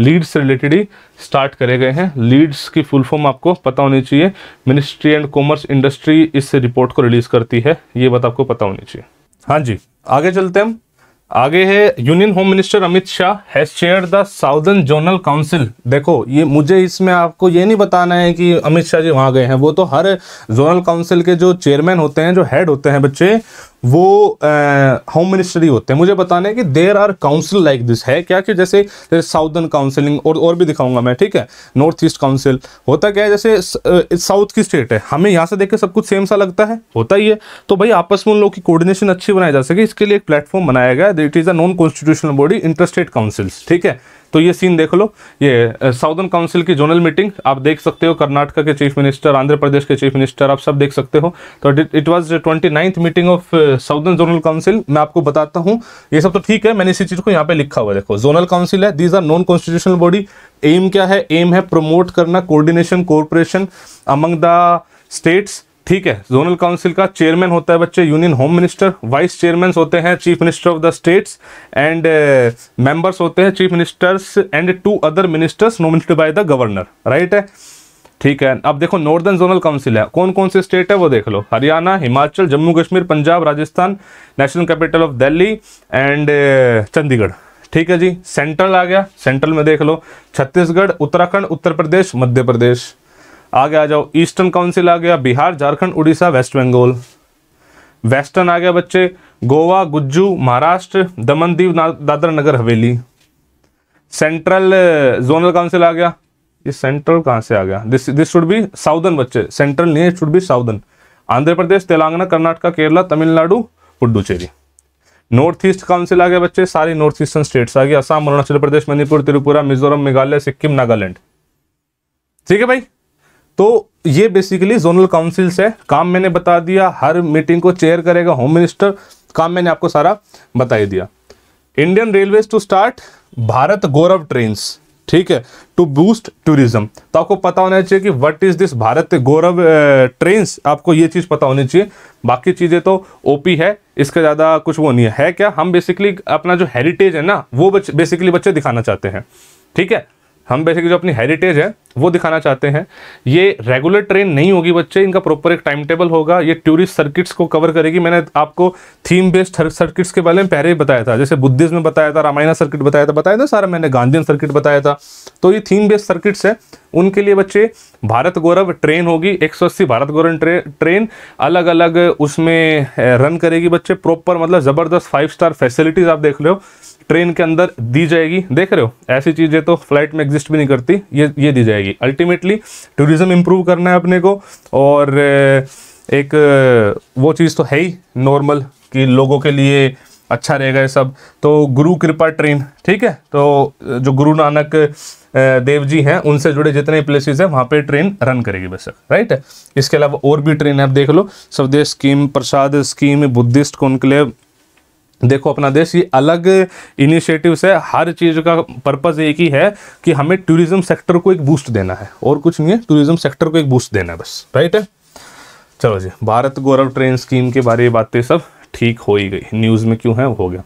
लीड्स से रिलेटेड ही स्टार्ट करे गए हैं लीड्स की फुल फॉर्म आपको पता होनी चाहिए मिनिस्ट्री एंड कॉमर्स इंडस्ट्री इस रिपोर्ट को रिलीज़ करती है ये बात आपको पता होनी चाहिए हाँ जी आगे चलते हम आगे है union home minister Amit Shah has chair the southern zonal council देखो ये मुझे इसमें आपको ये नहीं बताना है कि अमित शाह जी वहाँ गए हैं वो तो हर जोनल काउंसिल के जो चेयरमैन होते हैं जो हेड होते हैं बच्चे वो होम मिनिस्टर मिनिस्ट्री होते हैं मुझे बताने कि there are council like this है क्या कि जैसे साउदर्न काउंसिलिंग और और भी दिखाऊंगा मैं ठीक है नॉर्थ ईस्ट काउंसिल होता क्या है जैसे साउथ की स्टेट है हमें यहाँ से देख के सब कुछ सेम सा लगता है होता ही है तो भाई आपस में उन लोगों की कोऑर्डिनेशन अच्छी बनाई जा सके इसके लिए एक प्लेटफॉर्म बनाया गया it is a non constitutional body interstate councils ठीक है तो ये सीन देख लो ये साउदर्न काउंसिल की जोनल मीटिंग आप देख सकते हो कर्नाटका के चीफ मिनिस्टर आंध्र प्रदेश के चीफ मिनिस्टर आप सब देख सकते हो तो it was twenty ninth meeting of southern zonal council मैं आपको बताता हूँ ये सब तो ठीक है मैंने इसी चीज़ को यहाँ पे लिखा हुआ देखो जोनल काउंसिल है these are non constitutional body aim क्या है एम है प्रमोट करना coordination cooperation among the states ठीक है जोनल काउंसिल का चेयरमैन होता है बच्चे union home minister vice chairman होते हैं chief minister of the states and members होते हैं chief ministers and two other ministers nominated by the governor right है ठीक है अब देखो नॉर्दर्न जोनल काउंसिल है कौन कौन से स्टेट है वो देख लो Haryana Himachal Jammu Kashmir Punjab Rajasthan national capital of Delhi and Chandigarh ठीक है जी सेंट्रल आ गया सेंट्रल में देख लो छत्तीसगढ़ उत्तराखंड उत्तर प्रदेश मध्य प्रदेश आगे आ जाओ ईस्टर्न काउंसिल आ गया बिहार झारखंड उड़ीसा वेस्ट बंगाल वेस्टर्न आ गया बच्चे गोवा गुज्जू महाराष्ट्र दमन दीव दादर नगर हवेली सेंट्रल जोनल काउंसिल आ गया ये सेंट्रल कहाँ से आ गया this this should be southern बच्चे सेंट्रल नहीं should be southern Andhra Pradesh Telangana Karnataka Kerala Tamil Nadu Puducherry north east council आ गया बच्चे सारे नॉर्थ ईस्टर्न स्टेट्स आ गया असम अरुणाचल प्रदेश मणिपुर त्रिपुरा मिजोरम मेघालय सिक्किम नागालैंड ठीक है भाई तो ये बेसिकली जोनल काउंसिल्स है काम मैंने बता दिया हर मीटिंग को चेयर करेगा होम मिनिस्टर काम मैंने आपको सारा बता ही दिया Indian railways to start Bharat Gaurav train ठीक है टू बूस्ट टूरिज्म तो आपको पता होना चाहिए कि what is this Bharat Gaurav train आपको ये चीज़ पता होनी चाहिए बाकी चीज़ें तो ओपी है इसका ज़्यादा कुछ वो नहीं है, है क्या हम बेसिकली अपना जो हेरिटेज है ना वो बच, बेसिकली बच्चे दिखाना चाहते हैं ठीक है हम बेसिकली जो अपनी हेरिटेज है वो दिखाना चाहते हैं ये रेगुलर ट्रेन नहीं होगी बच्चे इनका प्रॉपर एक टाइम टेबल होगा ये टूरिस्ट सर्किट्स को कवर करेगी मैंने आपको थीम बेस्ड सर्किट्स के बारे में पहले ही बताया था जैसे बुद्धिज्म में बताया था रामायणा सर्किट बताया था बताया था सारा मैंने गांधीन सर्किट बताया था तो ये थीम बेस्ड सर्किट्स है उनके लिए बच्चे भारत गौरव ट्रेन होगी एक भारत गौरव ट्रेन अलग अलग उसमें रन करेगी बच्चे प्रॉपर मतलब ज़बरदस्त फाइव स्टार फैसिलिटीज़ आप देख लो ट्रेन के अंदर दी जाएगी देख रहे हो ऐसी चीज़ें तो फ्लाइट में एग्जिस्ट भी नहीं करती ये ये दी जाएगी अल्टीमेटली टूरिज़्म इम्प्रूव करना है अपने को और एक वो चीज़ तो है ही नॉर्मल कि लोगों के लिए अच्छा रहेगा ये सब तो गुरु कृपा ट्रेन ठीक है तो जो गुरु नानक देव जी हैं उनसे जुड़े जितने प्लेसेस हैं वहाँ पे ट्रेन रन करेगी बस राइट इसके अलावा और भी ट्रेन है आप देख लो Swadesh scheme Prasad scheme Buddhist conclave देखो अपना देश ये अलग इनिशिएटिव्स है हर चीज़ का पर्पज़ एक ही है कि हमें टूरिज़्म सेक्टर को एक बूस्ट देना है और कुछ नहीं है टूरिज़्म सेक्टर को एक बूस्ट देना है बस राइट है चलो जी भारत गौरव ट्रेन स्कीम के बारे में बातें सब ठीक हो ही गई न्यूज़ में क्यों है हो गया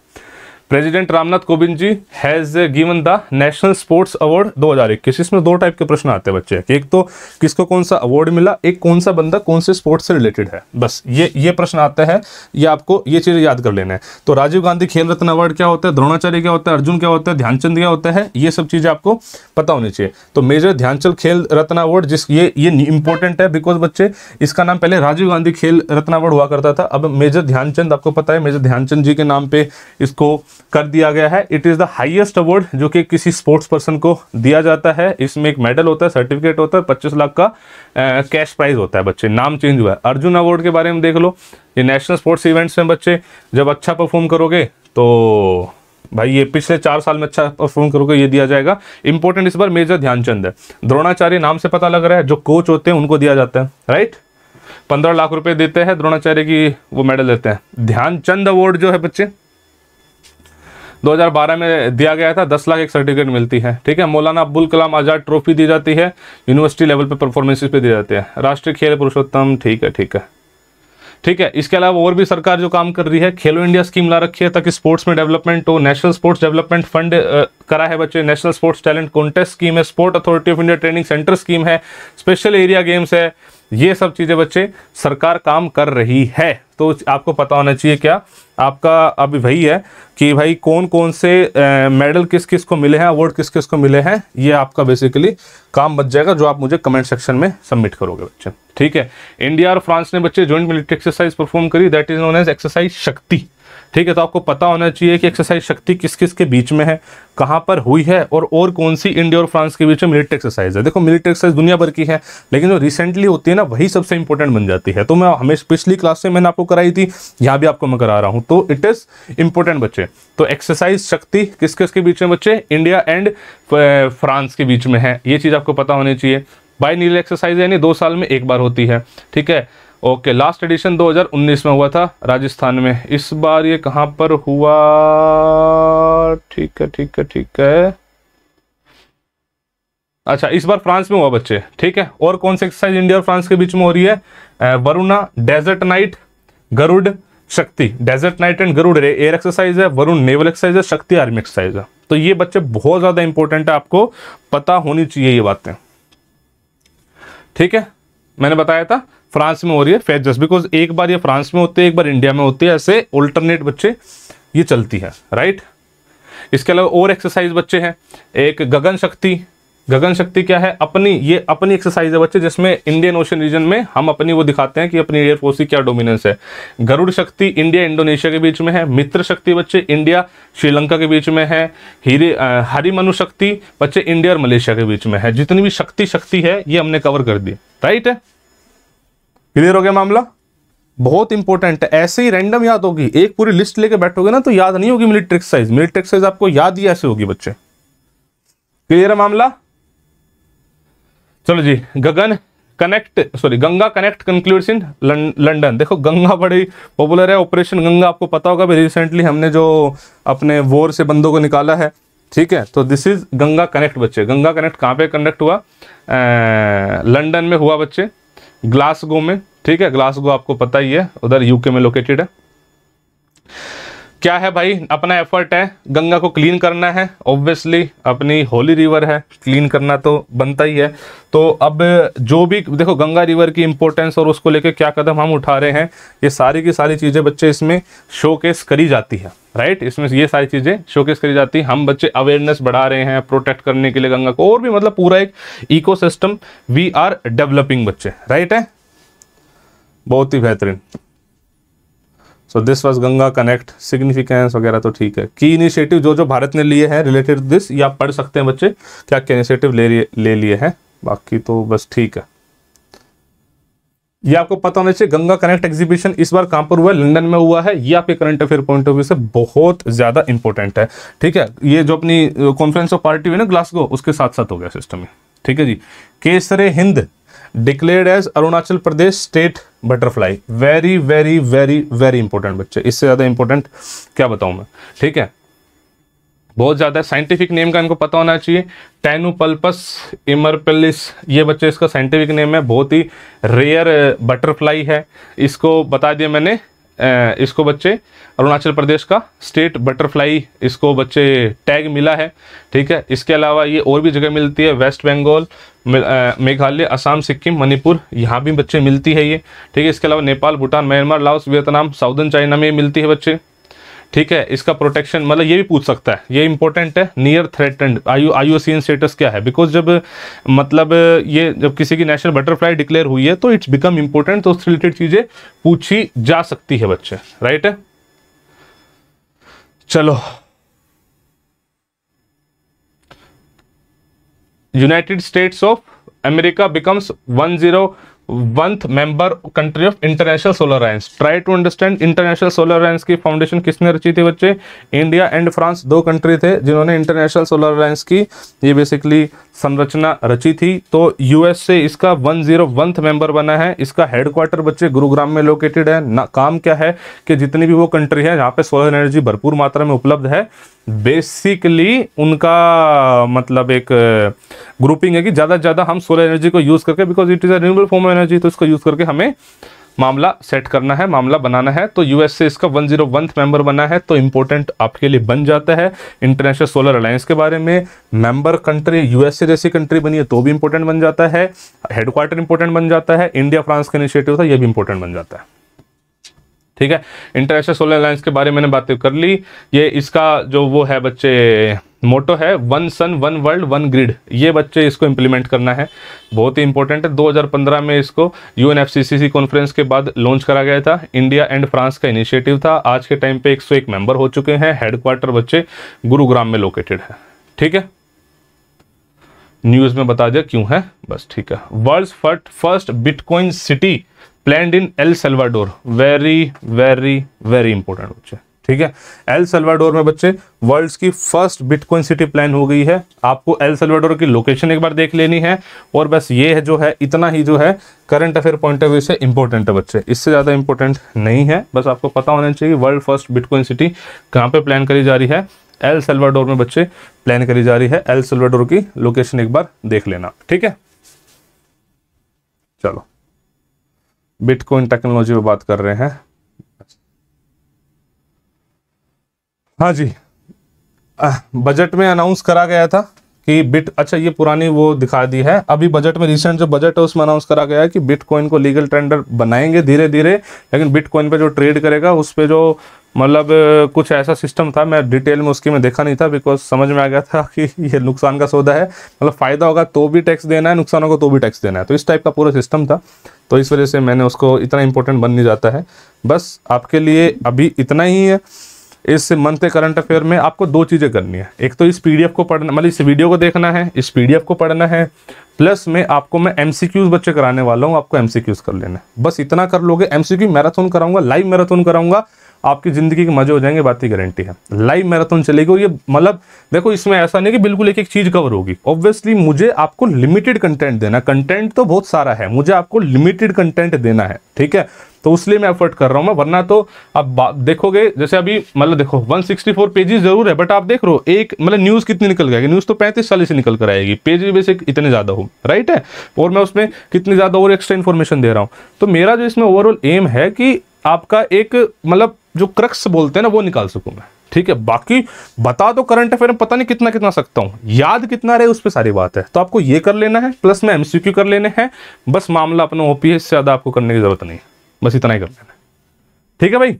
president Ramnath Kovind ji has given the national sports award 2021 इसमें दो टाइप के प्रश्न आते हैं बच्चे एक तो किसको कौन सा अवार्ड मिला एक कौन सा बंदा कौन से स्पोर्ट्स से रिलेटेड है बस ये ये प्रश्न आता है ये आपको ये चीज़ याद कर लेना है तो राजीव गांधी खेल रत्न अवार्ड क्या होता है द्रोणाचार्य क्या होता है अर्जुन क्या होता है ध्यानचंद क्या होता है ये सब चीज़ें आपको पता होनी चाहिए तो मेजर ध्यानचंद खेल रत्न अवार्ड जिस ये ये इंपॉर्टेंट है बिकॉज बच्चे इसका नाम पहले राजीव गांधी खेल रत्न अवार्ड हुआ करता था अब मेजर ध्यानचंद आपको पता है मेजर ध्यानचंद जी के नाम पे इसको कर दिया गया है it is the highest award जो कि किसी स्पोर्ट्स पर्सन को दिया जाता है इसमें एक मेडल होता है सर्टिफिकेट होता है पच्चीस लाख का कैश प्राइज होता है बच्चे नाम चेंज हुआ है अर्जुन अवार्ड के बारे में देख लो ये नेशनल स्पोर्ट्स इवेंट्स में बच्चे जब अच्छा परफॉर्म करोगे तो भाई ये पिछले चार साल में अच्छा परफॉर्म करोगे ये दिया जाएगा इंपॉर्टेंट इस बार मेजर ध्यानचंद है द्रोणाचार्य नाम से पता लग रहा है जो कोच होते हैं उनको दिया जाता है राइट पंद्रह लाख रुपए देते हैं द्रोणाचार्य की वो मेडल देते हैं ध्यानचंद अवार्ड जो है बच्चे 2012 में दिया गया था दस लाख एक सर्टिफिकेट मिलती है ठीक है मौलाना अब्बुल कलाम आज़ाद ट्रॉफी दी जाती है यूनिवर्सिटी लेवल पर परफॉर्मेंसेज पे दी जाती है राष्ट्रीय खेल पुरुषोत्तम ठीक है ठीक है ठीक है इसके अलावा और भी सरकार जो काम कर रही है खेलो इंडिया स्कीम ला रखी है ताकि स्पोर्ट्स में डेवलपमेंट हो नेशनल स्पोर्ट्स डेवलपमेंट फंड करा है बच्चे national sports talent contest scheme है sport authority of India training centre scheme है स्पेशल एरिया गेम्स है ये सब चीज़ें बच्चे सरकार काम कर रही है तो आपको पता होना चाहिए क्या आपका अब वही है कि भाई कौन कौन से मेडल किस किस को मिले हैं अवार्ड किस किस को मिले हैं ये आपका बेसिकली काम बच जाएगा जो आप मुझे कमेंट सेक्शन में सबमिट करोगे बच्चे ठीक है इंडिया और फ्रांस ने बच्चे ज्वाइंट मिलिट्री एक्सरसाइज परफॉर्म करी that is known as exercise Shakti ठीक है तो आपको पता होना चाहिए कि एक्सरसाइज शक्ति किस किस के बीच में है कहाँ पर हुई है और और कौन सी इंडिया और फ्रांस के बीच में मिलिट्री एक्सरसाइज है देखो मिलिट्री एक्सरसाइज दुनिया भर की है लेकिन जो रिसेंटली होती है ना वही सबसे इंपॉर्टेंट बन जाती है तो मैं हमेशा पिछली क्लास से मैंने आपको कराई थी यहाँ भी आपको मैं करा रहा हूँ तो इट इज़ इंपॉर्टेंट बच्चे तो एक्सरसाइज शक्ति किस किस के बीच में बच्चे इंडिया एंड फ्रांस के बीच में है ये चीज़ आपको पता होनी चाहिए बाई नील एक्सरसाइज यानी दो साल में एक बार होती है ठीक है ओके लास्ट एडिशन 2019 में हुआ था राजस्थान में इस बार ये कहाँ पर हुआ ठीक है ठीक है ठीक है अच्छा इस बार फ्रांस में हुआ बच्चे ठीक है और कौन सी एक्सरसाइज इंडिया और फ्रांस के बीच में हो रही है Varuna desert knight Garuda Shakti desert knight and Garuda air exercise है वरुण नेवल एक्सरसाइज है शक्ति आर्मी एक्सरसाइज है तो ये बच्चे बहुत ज़्यादा इंपॉर्टेंट है आपको पता होनी चाहिए ये बातें ठीक है मैंने बताया था फ्रांस में हो रही है फेजस बिकॉज एक बार ये फ्रांस में होती है एक बार इंडिया में होती है ऐसे ऑल्टरनेट बच्चे ये चलती है राइट इसके अलावा और एक्सरसाइज बच्चे हैं एक गगन शक्ति गगन शक्ति क्या है अपनी ये अपनी एक्सरसाइज है बच्चे जिसमें इंडियन ओशन रीजन में हम अपनी वो दिखाते हैं कि अपनी एयरफोर्स की क्या डोमिनेंस है गरुड़ शक्ति इंडिया इंडोनेशिया के बीच में है मित्र शक्ति बच्चे इंडिया श्रीलंका के बीच में है हीरे हरिमनु शक्ति बच्चे इंडिया और मलेशिया के बीच में है जितनी भी शक्ति शक्ति है ये हमने कवर कर दी राइट है क्लियर हो गया मामला बहुत इंपॉर्टेंट है ऐसे ही रैंडम याद होगी एक पूरी लिस्ट लेके बैठोगे ना तो याद नहीं होगी मिलिट्री एक्सरसाइज मिलिट्री एक्सरसाइज आपको याद ही ऐसे होगी बच्चे क्लियर है मामला चलो जी Gagan connect sorry Ganga connect conclude in London देखो गंगा बड़ी पॉपुलर है ऑपरेशन गंगा आपको पता होगा भाई रिसेंटली हमने जो अपने वोर से बंदों को निकाला है ठीक है तो दिस इज गंगा कनेक्ट बच्चे गंगा कनेक्ट कहाँ पे कनेक्ट हुआ लंडन में हुआ बच्चे ग्लासगो में ठीक है ग्लासगो आपको पता ही है उधर यूके में लोकेटेड है क्या है भाई अपना एफर्ट है गंगा को क्लीन करना है ऑब्वियसली अपनी होली रिवर है क्लीन करना तो बनता ही है तो अब जो भी देखो गंगा रिवर की इम्पोर्टेंस और उसको लेके क्या कदम हम उठा रहे हैं ये सारी की सारी चीज़ें बच्चे इसमें शोकेस करी जाती है राइट इसमें ये सारी चीज़ें शोकेस करी जाती हैं हम बच्चे अवेयरनेस बढ़ा रहे हैं प्रोटेक्ट करने के लिए गंगा को और भी मतलब पूरा एक इको वी आर डेवलपिंग बच्चे राइट है बहुत ही बेहतरीन so this was Ganga connect significance वगैरह तो ठीक है की इनिशिएटिव जो जो भारत ने लिए हैं रिलेटेड टू दिस ये आप पढ़ सकते हैं बच्चे क्या क्या इनिशिएटिव ले ले लिए हैं बाकी तो बस ठीक है ये आपको पता होना चाहिए गंगा कनेक्ट एग्जीबिशन इस बार कहां पर हुआ है लंदन में हुआ है ये आपके current affair point of view से बहुत ज्यादा इंपॉर्टेंट है ठीक है ये जो अपनी कॉन्फ्रेंस ऑफ पार्टी हुई ना ग्लासगो उसके साथ साथ हो गया सिस्टम ठीक है जी Kaiser e Hind declared as Arunachal Pradesh state butterfly very very very very important बच्चे इससे ज़्यादा इंपॉर्टेंट क्या बताऊं मैं ठीक है बहुत ज़्यादा साइंटिफिक नेम का इनको पता होना चाहिए टेनुपल्पस इमरपेलिस ये बच्चे इसका साइंटिफिक नेम है बहुत ही रेयर बटरफ्लाई है इसको बता दिया मैंने इसको बच्चे अरुणाचल प्रदेश का स्टेट बटरफ्लाई इसको बच्चे टैग मिला है ठीक है इसके अलावा ये और भी जगह मिलती है वेस्ट बंगाल मेघालय असम सिक्किम मणिपुर यहाँ भी बच्चे मिलती है ये ठीक है इसके अलावा Nepal Bhutan Myanmar Laos Vietnam southern China में मिलती है बच्चे ठीक है इसका प्रोटेक्शन मतलब ये भी पूछ सकता है ये इंपॉर्टेंट है नियर थ्रेटेंड आयु स्टेटस क्या है बिकॉज जब मतलब ये जब किसी की नेशनल बटरफ्लाई डिक्लेयर हुई है तो इट्स बिकम इंपॉर्टेंट तो उससे रिलेटेड चीज़ें पूछी जा सकती है बच्चे राइट है चलो United States of America becomes one zero oneth member country of international solar alliance try to understand international solar alliance की फाउंडेशन किसने रची थी बच्चे इंडिया एंड फ्रांस दो कंट्री थे जिन्होंने इंटरनेशनल सोलर अलायंस की ये बेसिकली संरचना रची थी तो यूएस से इसका वन जीरो वंथ मेंबर बना है इसका हेडक्वार्टर बच्चे गुरुग्राम में लोकेटेड है ना, काम क्या है कि जितनी भी वो कंट्री है जहाँ पे सोलर एनर्जी भरपूर मात्रा में उपलब्ध है बेसिकली उनका मतलब एक ग्रुपिंग है कि ज़्यादा से ज़्यादा हम सोलर एनर्जी को यूज़ करके because it is a renewable form of energy तो इसको यूज़ करके हमें मामला सेट करना है मामला बनाना है तो यूएस से इसका वन जीरो वन मेंबर बना है तो इम्पोर्टेंट आपके लिए बन जाता है इंटरनेशनल सोलर अलायंस के बारे में मेंबर कंट्री यूएस से जैसी कंट्री बनी है तो भी इंपॉर्टेंट बन जाता है हेडक्वार्टर इंपॉर्टेंट बन जाता है इंडिया फ्रांस का इनिशिएटिव था यह भी इंपॉर्टेंट बन जाता है ठीक है इंटरनेशनल सोलर अलायंस के बारे में मैंने बातें कर ली ये इसका जो वो है बच्चे मोटो है one sun one world one grid ये बच्चे इसको इम्प्लीमेंट करना है बहुत ही इंपॉर्टेंट है 2015 में इसको यू कॉन्फ्रेंस के बाद लॉन्च करा गया था इंडिया एंड फ्रांस का इनिशिएटिव था आज के टाइम पे 101 मेंबर हो चुके हैं हेडक्वार्टर बच्चे गुरुग्राम में लोकेटेड है ठीक है न्यूज़ में बता दिया क्यों है बस ठीक है world first bitcoin city planned in El Salvador very very very important बच्चे ठीक है एल सेल्वाडोर में बच्चे वर्ल्ड्स की फर्स्ट बिटकॉइन सिटी प्लान हो गई है आपको एल सेल्वाडोर की लोकेशन एक बार देख लेनी है और बस ये है जो है इतना ही जो है current affair point of view से इंपॉर्टेंट है बच्चे इससे ज़्यादा इंपॉर्टेंट नहीं है बस आपको पता होना चाहिए वर्ल्ड फर्स्ट बिटकॉइन सिटी कहाँ पर प्लान करी जा रही है एल सेल्वाडोर में बच्चे प्लान करी जा रही है एल सेल्वाडोर की लोकेशन एक बार देख लेना ठीक है चलो बिटकॉइन टेक्नोलॉजी पे बात कर रहे हैं हाँ जी बजट में अनाउंस करा गया था कि बिट अच्छा ये पुरानी वो दिखा दी है अभी बजट में रिसेंट जो बजट है उसमें अनाउंस करा गया है कि बिटकॉइन को लीगल टेंडर बनाएंगे धीरे धीरे लेकिन बिटकॉइन पे जो ट्रेड करेगा उस पर जो मतलब कुछ ऐसा सिस्टम था मैं डिटेल में उसकी में देखा नहीं था बिकॉज समझ में आ गया था कि ये नुकसान का सौदा है मतलब फ़ायदा होगा तो भी टैक्स देना है नुकसान होगा तो भी टैक्स देना है तो इस टाइप का पूरा सिस्टम था तो इस वजह से मैंने उसको इतना इंपॉर्टेंट बन नहीं जाता है बस आपके लिए अभी इतना ही है इस मंथ करंट अफेयर में आपको दो चीज़ें करनी है एक तो इस पी को पढ़ना मतलब इस वीडियो को देखना है इस पी को पढ़ना है प्लस में आपको मैं एम बच्चे कराने वाला हूँ आपको एम कर लेना है बस इतना कर लोगे एम मैराथन कराऊंगा लाइव मैराथन कराऊंगा आपकी ज़िंदगी के मज़े हो जाएंगे बात की गारंटी है लाइव मैराथन चलेगी और ये मतलब देखो इसमें ऐसा नहीं कि बिल्कुल एक एक चीज़ कवर होगी ऑब्वियसली मुझे आपको लिमिटेड कंटेंट देना कंटेंट तो बहुत सारा है मुझे आपको लिमिटेड कंटेंट देना है ठीक है तो उसलिए मैं एफर्ट कर रहा हूँ मैं वरना तो आप देखोगे जैसे अभी मतलब देखो 164 पेजेस जरूर है बट आप देख रहे हो एक मतलब न्यूज़ कितनी निकल जाएगी न्यूज़ तो पैंतीस साल से निकल कर आएगी पेज वैसे इतने ज़्यादा हो राइट है और मैं उसमें कितनी ज़्यादा और एक्स्ट्रा इन्फॉर्मेशन दे रहा हूँ तो मेरा जो इसमें ओवरऑल एम है कि आपका एक मतलब जो क्रक्स बोलते हैं ना वो निकाल सकूं मैं ठीक है बाकी बता दो करंट अफेयर में पता नहीं कितना कितना सकता हूं याद कितना रहे उस पर सारी बात है तो आपको ये कर लेना है प्लस में एमसीक्यू कर लेने हैं बस मामला अपना ओपीएस से ज़्यादा आपको करने की ज़रूरत नहीं बस इतना ही कर लेना ठीक है भाई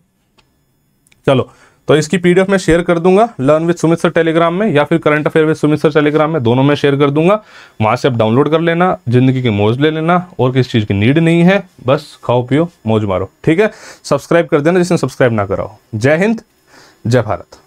चलो तो इसकी पीडीएफ मैं शेयर कर दूंगा learn with Sumit sir Telegram में या फिर current affair with Sumit sir Telegram में दोनों में शेयर कर दूंगा वहाँ से आप डाउनलोड कर लेना जिंदगी की मौज ले लेना और किसी चीज़ की नीड नहीं है बस खाओ पियो मौज मारो ठीक है सब्सक्राइब कर देना जिसने सब्सक्राइब ना कराओ जय हिंद जय भारत